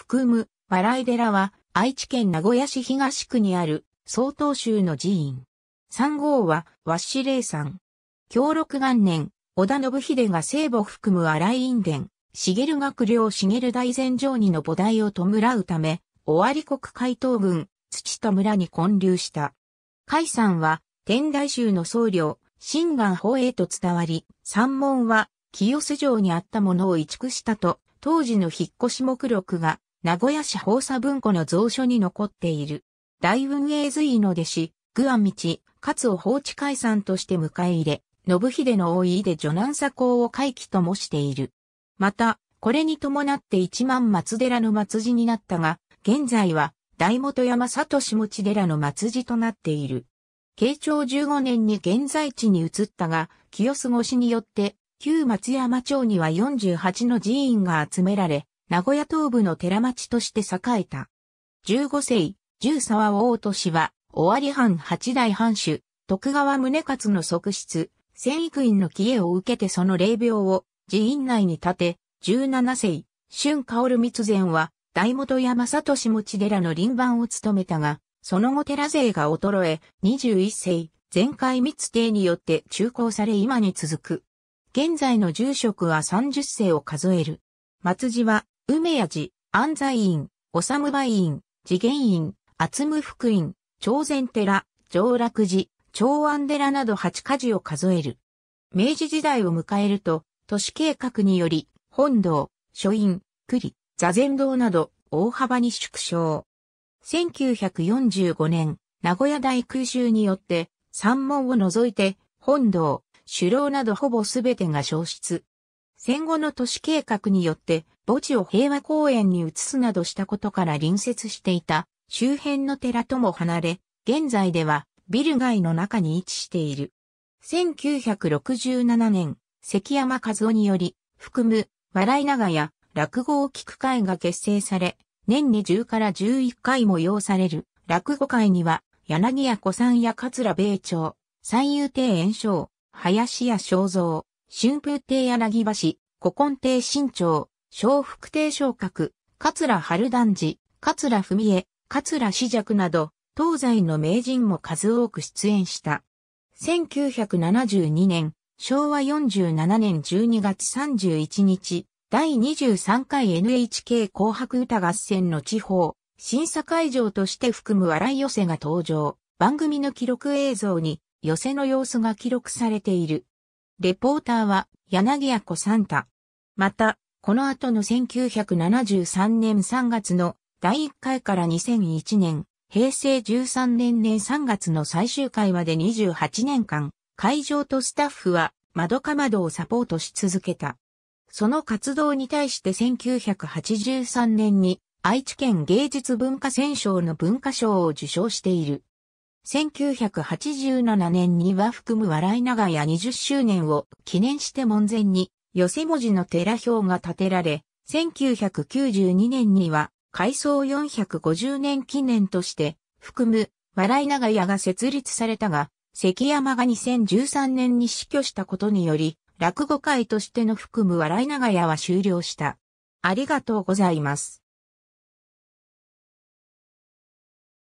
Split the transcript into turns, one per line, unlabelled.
含む、笑い寺は、愛知県名古屋市東区にある、曹洞宗の寺院。三号は、和紙霊山。協六元年、織田信秀が聖母含む荒井院殿、茂学領茂大禅城にの菩提を弔うため、尾張国海東軍、土と村に建立した。海山は、天台宗の僧侶、新願法へと伝わり、三門は、清洲城にあったものを移築したと、当時の引っ越し目録が名古屋市法佐文庫の蔵書に残っている。大運営随の弟子、具安道、勝を法治解散として迎え入れ、信秀の大いで助南作公を回帰ともしている。また、これに伴って一万松寺の末寺になったが、現在は大本山里下地寺の末寺となっている。慶長15年に現在地に移ったが、清須越しによって、旧松山町には48の寺院が集められ、名古屋東部の寺町として栄えた。15世、十沢大都市は、尾張藩八代藩主、徳川宗勝の側室、戦育院の帰依を受けてその霊廟を寺院内に建て、17世、春香る密前は、大本山里氏持寺の臨番を務めたが、その後寺勢が衰え、21世、前回密帝によって中興され今に続く。現在の住職は30世を数える。松寺は梅屋寺、安西院、おさむば院、次元院、厚む福院、朝鮮寺、上楽寺、長安寺など8家寺を数える。明治時代を迎えると、都市計画により、本堂、書院、栗、座禅堂など大幅に縮小。1945年、名古屋大空襲によって、山門を除いて、本堂、首楼などほぼすべてが消失。戦後の都市計画によって、墓地を平和公園に移すなどしたことから隣接していた周辺の寺とも離れ、現在ではビル街の中に位置している。1967年、関山和夫により、含む、笑い長屋、落語を聞く会が結成され、年に10から11回も要される、落語会には、柳家古参や桂米朝、三遊亭炎章、林家正蔵、春風亭柳橋、古今亭新朝、小福亭昇格、桂春団寺、桂文江、桂史尺など、東西の名人も数多く出演した。1972年、昭和47年12月31日、第23回 NHK 紅白歌合戦の地方、審査会場として含む笑い寄せが登場。番組の記録映像に寄せの様子が記録されている。レポーターは柳谷子サンタ。また、この後の1973年3月の第1回から2001年、平成13年年3月の最終回まで28年間、会場とスタッフは、窓か窓をサポートし続けた。その活動に対して1983年に愛知県芸術文化選賞の文化賞を受賞している。1987年には含む笑い長屋20周年を記念して門前に寄せ文字の寺表が建てられ、1992年には、改装450年記念として、含む、笑い長屋が設立されたが、関山が2013年に死去したことにより、落語会としての含む笑い長屋は終了した。ありがとうございます。